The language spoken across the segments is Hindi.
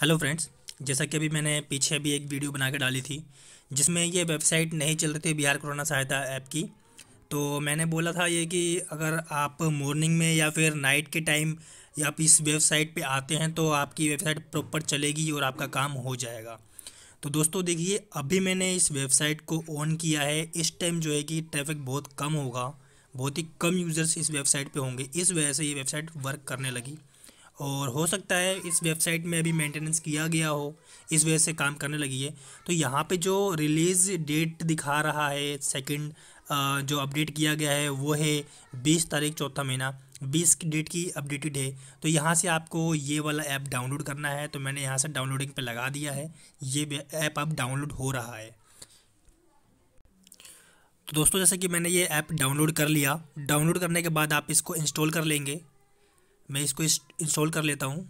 हेलो फ्रेंड्स जैसा कि अभी मैंने पीछे भी एक वीडियो बना के डाली थी जिसमें ये वेबसाइट नहीं चल रही थी बिहार कोरोना सहायता ऐप की तो मैंने बोला था ये कि अगर आप मॉर्निंग में या फिर नाइट के टाइम या आप इस वेबसाइट पे आते हैं तो आपकी वेबसाइट प्रॉपर चलेगी और आपका काम हो जाएगा तो दोस्तों देखिए अभी मैंने इस वेबसाइट को ऑन किया है इस टाइम जो है कि ट्रैफिक बहुत कम होगा बहुत ही कम यूज़र्स इस वेबसाइट पर होंगे इस वजह से ये वेबसाइट वर्क करने लगी और हो सकता है इस वेबसाइट में अभी मेंटेनेंस किया गया हो इस वजह से काम करने लगी है तो यहाँ पे जो रिलीज़ डेट दिखा रहा है सेकंड जो अपडेट किया गया है वो है बीस तारीख चौथा महीना बीस की डेट की अपडेटेड है तो यहाँ से आपको ये वाला ऐप डाउनलोड करना है तो मैंने यहाँ से डाउनलोडिंग पर लगा दिया है ये ऐप अब डाउनलोड हो रहा है तो दोस्तों जैसे कि मैंने ये ऐप डाउनलोड कर लिया डाउनलोड करने के बाद आप इसको इंस्टॉल कर लेंगे मैं इसको इंस्टॉल कर लेता हूँ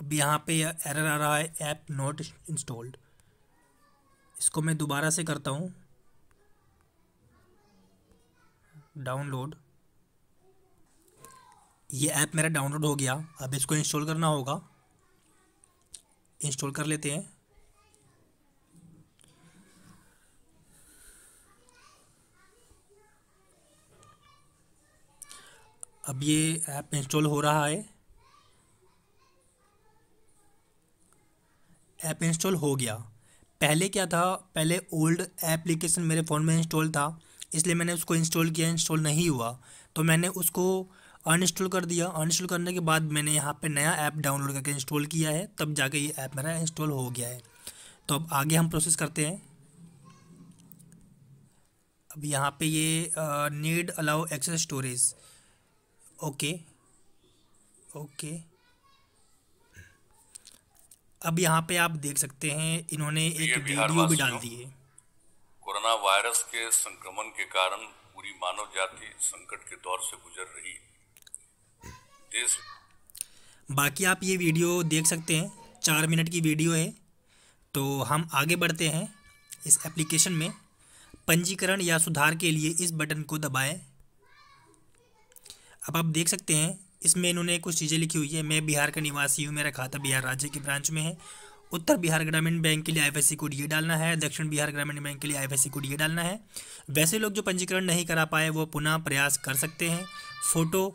अब यहाँ पे एरर आ रहा है ऐप नॉट इंस्टॉल्ड इसको मैं दोबारा से करता हूँ डाउनलोड ये ऐप मेरा डाउनलोड हो गया अब इसको इंस्टॉल करना होगा इंस्टॉल कर लेते हैं अब ये ऐप इंस्टॉल हो रहा है ऐप इंस्टॉल हो गया पहले क्या था पहले ओल्ड एप्लीकेशन मेरे फ़ोन में इंस्टॉल था इसलिए मैंने उसको इंस्टॉल किया इंस्टॉल नहीं हुआ तो मैंने उसको अनइंस्टॉल कर दिया अनइंस्टॉल करने के बाद मैंने यहाँ पे नया ऐप डाउनलोड करके इंस्टॉल किया है तब जाके ये ऐप मेरा इंस्टॉल हो गया है तो अब आगे हम प्रोसेस करते हैं अब यहाँ पे ये need allow access storage okay okay अब यहाँ पे आप देख सकते हैं इन्होंने तो एक वीडियो भी डाल दी है कोरोना वायरस के संक्रमण के कारण पूरी मानव जाति संकट के दौर से गुजर रही देश बाकी आप ये वीडियो देख सकते हैं चार मिनट की वीडियो है तो हम आगे बढ़ते हैं इस एप्लीकेशन में पंजीकरण या सुधार के लिए इस बटन को दबाएं अब आप देख सकते हैं इसमें इन्होंने कुछ चीज़ें लिखी हुई है मैं बिहार का निवासी हूँ मेरा खाता बिहार राज्य की ब्रांच में है उत्तर बिहार ग्रामीण बैंक के लिए आईएफएससी कोड ये डालना है दक्षिण बिहार ग्रामीण बैंक के लिए आईएफएससी कोड ये डालना है वैसे लोग जो पंजीकरण नहीं करा पाए वो पुनः प्रयास कर सकते हैं फ़ोटो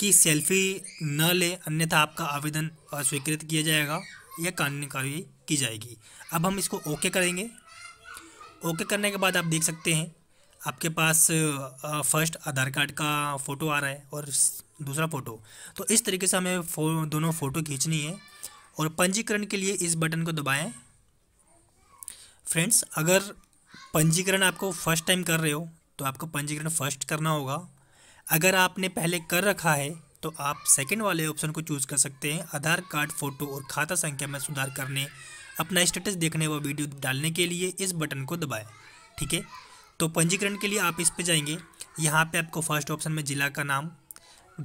की सेल्फी न ले अन्यथा आपका आवेदन स्वीकृत किया जाएगा या कानूनी कार्रवाई की जाएगी अब हम इसको ओके करेंगे ओके करने के बाद आप देख सकते हैं आपके पास फर्स्ट आधार कार्ड का फ़ोटो आ रहा है और दूसरा फ़ोटो तो इस तरीके से हमें फो, दोनों फ़ोटो खींचनी है और पंजीकरण के लिए इस बटन को दबाएं फ्रेंड्स अगर पंजीकरण आपको फर्स्ट टाइम कर रहे हो तो आपको पंजीकरण फर्स्ट करना होगा अगर आपने पहले कर रखा है तो आप सेकंड वाले ऑप्शन को चूज़ कर सकते हैं आधार कार्ड फ़ोटो और खाता संख्या में सुधार करने अपना स्टेटस देखने व वीडियो डालने के लिए इस बटन को दबाएं ठीक है तो पंजीकरण के लिए आप इस पर जाएंगे यहाँ पे आपको फर्स्ट ऑप्शन में ज़िला का नाम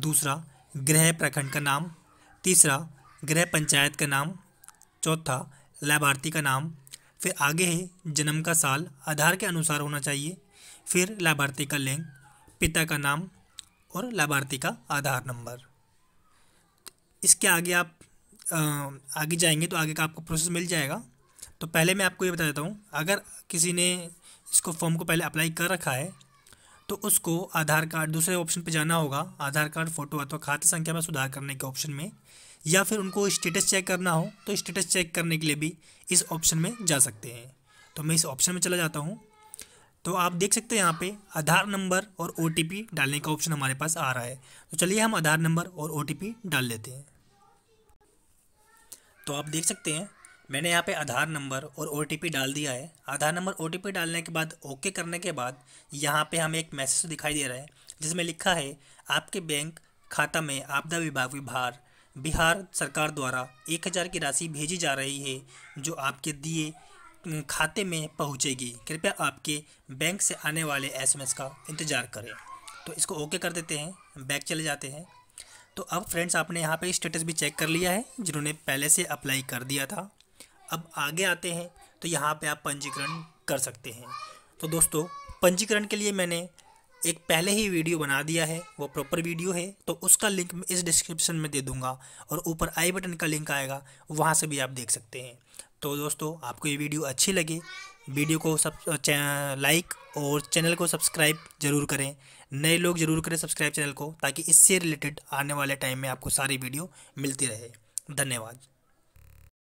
दूसरा गृह प्रखंड का नाम तीसरा गृह पंचायत का नाम चौथा लाभार्थी का नाम फिर आगे है जन्म का साल आधार के अनुसार होना चाहिए फिर लाभार्थी का लिंग पिता का नाम और लाभार्थी का आधार नंबर इसके आगे आप आगे जाएंगे तो आगे का आपको प्रोसेस मिल जाएगा तो पहले मैं आपको ये बता देता हूँ अगर किसी ने इसको फॉर्म को पहले अप्लाई कर रखा है तो उसको आधार कार्ड दूसरे ऑप्शन पे जाना होगा आधार कार्ड फ़ोटो अथवा खाता संख्या में सुधार करने के ऑप्शन में या फिर उनको स्टेटस चेक करना हो तो स्टेटस चेक करने के लिए भी इस ऑप्शन में जा सकते हैं तो मैं इस ऑप्शन में चला जाता हूँ तो आप देख सकते हैं यहाँ पे आधार नंबर और ओ डालने का ऑप्शन हमारे पास आ रहा है तो चलिए हम आधार नंबर और ओ डाल लेते हैं तो आप देख सकते हैं मैंने यहाँ पे आधार नंबर और ओ डाल दिया है आधार नंबर ओ डालने के बाद ओके करने के बाद यहाँ पे हमें एक मैसेज दिखाई दे रहा है जिसमें लिखा है आपके बैंक खाता में आपदा विभाग विभाग बिहार सरकार द्वारा एक हज़ार की राशि भेजी जा रही है जो आपके दिए खाते में पहुँचेगी कृपया आपके बैंक से आने वाले एस का इंतज़ार करें तो इसको ओके कर देते हैं बैक चले जाते हैं तो अब फ्रेंड्स आपने यहाँ पे स्टेटस भी चेक कर लिया है जिन्होंने पहले से अप्लाई कर दिया था अब आगे आते हैं तो यहाँ पे आप पंजीकरण कर सकते हैं तो दोस्तों पंजीकरण के लिए मैंने एक पहले ही वीडियो बना दिया है वो प्रॉपर वीडियो है तो उसका लिंक मैं इस डिस्क्रिप्शन में दे दूंगा और ऊपर आई बटन का लिंक आएगा वहाँ से भी आप देख सकते हैं तो दोस्तों आपको ये वीडियो अच्छी लगे वीडियो को सब लाइक और चैनल को सब्सक्राइब जरूर करें नए लोग जरूर करें सब्सक्राइब चैनल को ताकि इससे रिलेटेड आने वाले टाइम में आपको सारी वीडियो मिलती रहे धन्यवाद